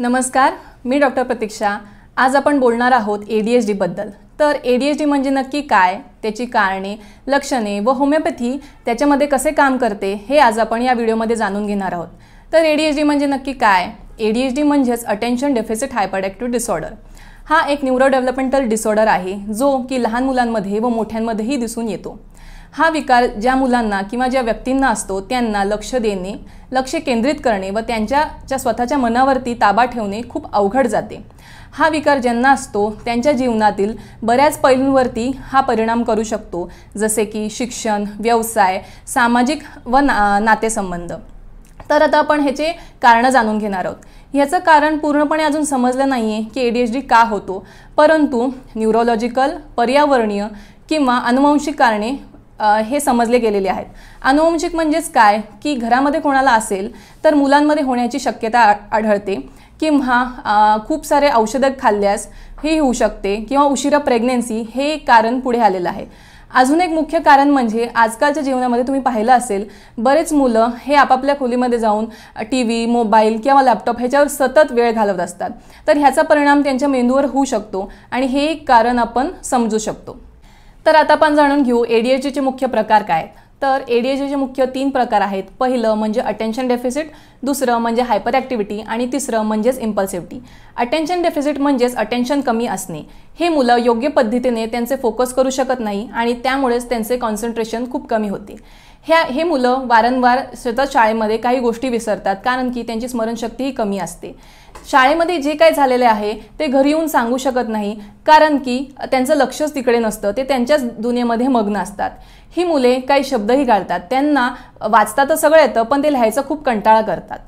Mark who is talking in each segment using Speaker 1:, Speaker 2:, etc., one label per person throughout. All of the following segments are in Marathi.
Speaker 1: नमस्कार मी डॉक्टर प्रतीक्षा आज आपण बोलणार आहोत ए डी एच डीबद्दल तर ए डी एच डी म्हणजे नक्की काय त्याची कारणे लक्षणे व होमिओपॅथी त्याच्यामध्ये कसे काम करते हे आज आपण या व्हिडिओमध्ये जाणून घेणार आहोत तर ए डी एच डी म्हणजे नक्की काय ए डी एच डी म्हणजेच अटेन्शन डेफिसिट हायपरडॅक्टिव्ह डिसऑर्डर हा एक न्यूरो डेव्हलपमेंटल डिसऑर्डर आहे जो की लहान मुलांमध्ये व मोठ्यांमध्येही दिसून येतो हा विकार ज्या मुलांना किंवा ज्या व्यक्तींना असतो त्यांना लक्ष देणे लक्ष केंद्रित करणे व त्यांच्या स्वतःच्या मनावरती ताबा ठेवणे खूप अवघड जाते हा विकार ज्यांना असतो त्यांच्या जीवनातील बऱ्याच पैलूंवरती हा परिणाम करू शकतो जसे की शिक्षण व्यवसाय सामाजिक व ना नातेसंबंध तर आता आपण ह्याचे कारणं जाणून घेणार आहोत ह्याचं कारण पूर्णपणे अजून समजलं नाही आहे की ए डी एच डी का होतो परंतु न्यूरोलॉजिकल पर्यावरणीय किंवा अनुवंशिक कारणे हे समजले गेलेले आहेत अनुवंशिक म्हणजेच काय की घरामध्ये कोणाला असेल तर मुलांमध्ये होण्याची शक्यता आढळते किंवा खूप सारे औषधं खाल्ल्यास हे होऊ शकते किंवा उशिरा प्रेग्नेन्सी हे कारण पुढे आलेलं आहे अजून एक मुख्य कारण म्हणजे आजकालच्या जीवनामध्ये तुम्ही पाहिलं असेल बरेच मुलं हे आपापल्या खोलीमध्ये जाऊन टी व्ही मोबाईल किंवा लॅपटॉप ह्याच्यावर सतत वेळ घालवत असतात तर ह्याचा परिणाम त्यांच्या मेंदूवर होऊ शकतो आणि हे एक कारण आपण समजू शकतो तर आता आपण जाणून घेऊ एडीएचडीचे e मुख्य प्रकार काय तर एडीएचडीचे e मुख्य तीन प्रकार आहेत पहिलं म्हणजे अटेन्शन डेफिसिट दुसरं म्हणजे हायपर ॲक्टिव्हिटी आणि तिसरं म्हणजेच इम्पल्सिव्हिटी अटेन्शन डेफिसिट म्हणजेच अटेन्शन कमी असणे हे मुलं योग्य पद्धतीने त्यांचे फोकस करू शकत नाही आणि त्यामुळेच त्यांचे कॉन्सन्ट्रेशन खूप कमी होते ह्या हे मुलं वारंवार सतत शाळेमध्ये काही गोष्टी विसरतात कारण की त्यांची स्मरणशक्तीही कमी असते शाळेमध्ये जे काय झालेले आहे ते घरी येऊन सांगू शकत नाही कारण की त्यांचं लक्षच तिकडे नसतं ते त्यांच्याच दुनियेमध्ये मग्न असतात ही मुले काही शब्दही गाळतात त्यांना वाचता तर सगळं येतं पण ते लिहायचं खूप कंटाळा करतात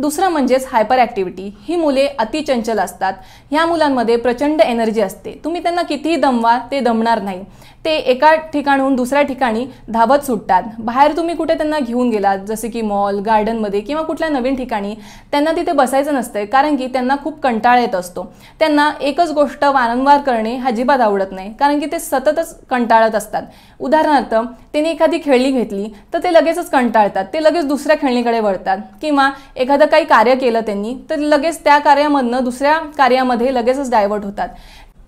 Speaker 1: दुसरं म्हणजेच हायपर ॲक्टिव्हिटी ही मुले अतिचंचल असतात ह्या मुलांमध्ये प्रचंड एनर्जी असते तुम्ही त्यांना कितीही दमवा ते दमणार नाही ते एका ठिकाणहून दुसऱ्या ठिकाणी धावत सुटतात बाहेर तुम्ही कुठे त्यांना घेऊन गेलात जसे की मॉल गार्डनमध्ये किंवा कुठल्या नवीन ठिकाणी त्यांना तिथे बसायचं नसतं कारण की त्यांना खूप कंटाळा येत असतो त्यांना एकच गोष्ट वारंवार करणे अजिबात आवडत नाही कारण की ते सततच कंटाळत असतात उदाहरणार्थ त्यांनी एखादी खेळणी घेतली तर ते लगेचच कंटाळतात ते लगेच दुसऱ्या खेळणीकडे वळतात किंवा एखादा एखादं काही कार्य केलं त्यांनी तर लगेच त्या कार्यामधनं दुसऱ्या कार्यामध्ये लगेचच डायव्हर्ट होतात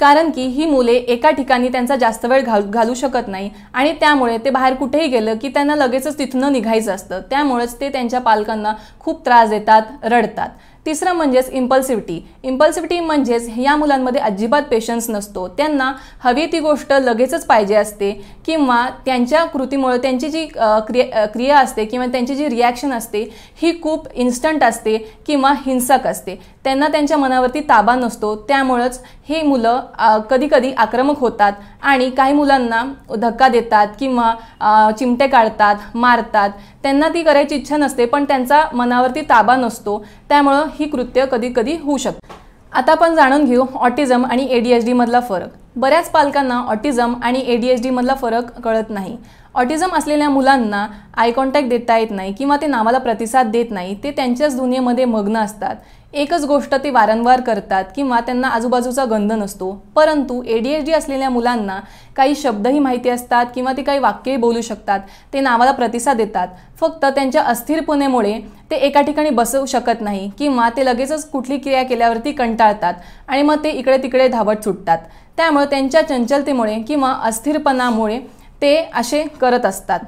Speaker 1: कारण की ही मुले एका ठिकाणी त्यांचा जास्त वेळ घालू घालू शकत नाही आणि त्यामुळे ते बाहेर कुठेही गेलं की त्यांना लगेचच तिथून निघायचं असतं त्यामुळेच ते त्यांच्या पालकांना खूप त्रास देतात रडतात तिसरं म्हणजेच इम्पल्सिव्हिटी इम्पल्सिव्हिटी म्हणजेच या मुलांमध्ये अजिबात पेशन्स नसतो त्यांना हवी ती गोष्ट लगेचच पाहिजे असते किंवा त्यांच्या कृतीमुळे त्यांची जी क्रिया क्रिया असते किंवा त्यांची जी रिॲक्शन असते ही खूप इन्स्टंट असते किंवा हिंसक असते त्यांना त्यांच्या मनावरती ताबा नसतो त्यामुळंच हे मुलं कधीकधी आक्रमक होतात आणि काही मुलांना धक्का देतात किंवा चिमटे काढतात मारतात त्यांना ती करायची इच्छा नसते पण त्यांचा मनावरती ताबा नसतो त्यामुळं ही कृत्य कधी कधी होऊ शकतं आता आपण जाणून घेऊ ऑटिझम आणि ए डी फरक बऱ्याच पालकांना ऑटिझम आणि ए डी एच फरक कळत नाही ऑटिझम असलेल्या मुलांना आय कॉन्टॅक्ट देता येत नाही किंवा ते नावाला प्रतिसाद देत नाही ते त्यांच्याच दुनियेमध्ये मग्न असतात एकच गोष्ट ते वारंवार करतात किंवा त्यांना आजूबाजूचा गंध नसतो परंतु ए डी एच डी असलेल्या मुलांना काही शब्दही माहिती असतात किंवा ते काही वाक्यही बोलू शकतात ते नावाला प्रतिसाद देतात फक्त त्यांच्या अस्थिरपणेमुळे ते एका ठिकाणी बसवू शकत नाही किंवा ते लगेचच कुठली क्रिया केल्यावरती कंटाळतात आणि मग ते इकडे तिकडे धावत सुटतात त्यामुळे त्यांच्या चंचलतेमुळे किंवा अस्थिरपणामुळे ते असे करत असतात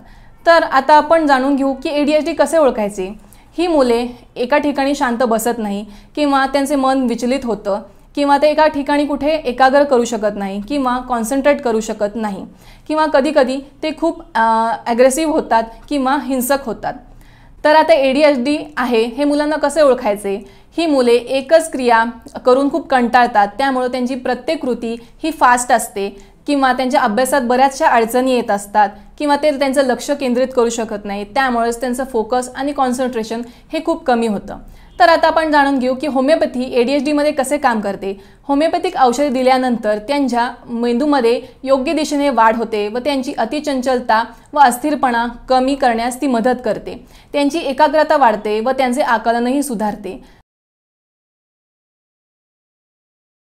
Speaker 1: तर आता आपण जाणून घेऊ की ए डी एच डी कसे ओळखायचे ही मुले एका ठिकाणी शांत बसत नाही किंवा त्यांचे मन विचलित होतं किंवा ते एका ठिकाणी कुठे एकाग्र करू शकत नाही किंवा कॉन्सन्ट्रेट करू शकत नाही किंवा कधीकधी ते खूप ॲग्रेसिव्ह होतात किंवा हिंसक होतात तर आता ए डी एच डी आहे हे मुलांना कसे ओळखायचे ही मुले एकच क्रिया करून खूप कंटाळतात त्यामुळं त्यांची प्रत्येक कृती ही फास्ट असते किंवा त्यांच्या अभ्यासात बऱ्याचशा अडचणी येत असतात किंवा ते त्यांचं लक्ष केंद्रित करू शकत नाही त्यामुळेच त्यांचं फोकस आणि कॉन्सन्ट्रेशन हे खूप कमी होतं तर आता आपण जाणून घेऊ की होमिओपॅथी ए डी एच डीमध्ये कसे काम करते होमिओपॅथिक औषधे दिल्यानंतर त्यांच्या मेंदूमध्ये योग्य दिशेने वाढ होते व त्यांची अतिचंचलता व अस्थिरपणा कमी करण्यास ती मदत करते त्यांची एकाग्रता वाढते व त्यांचे आकलनही सुधारते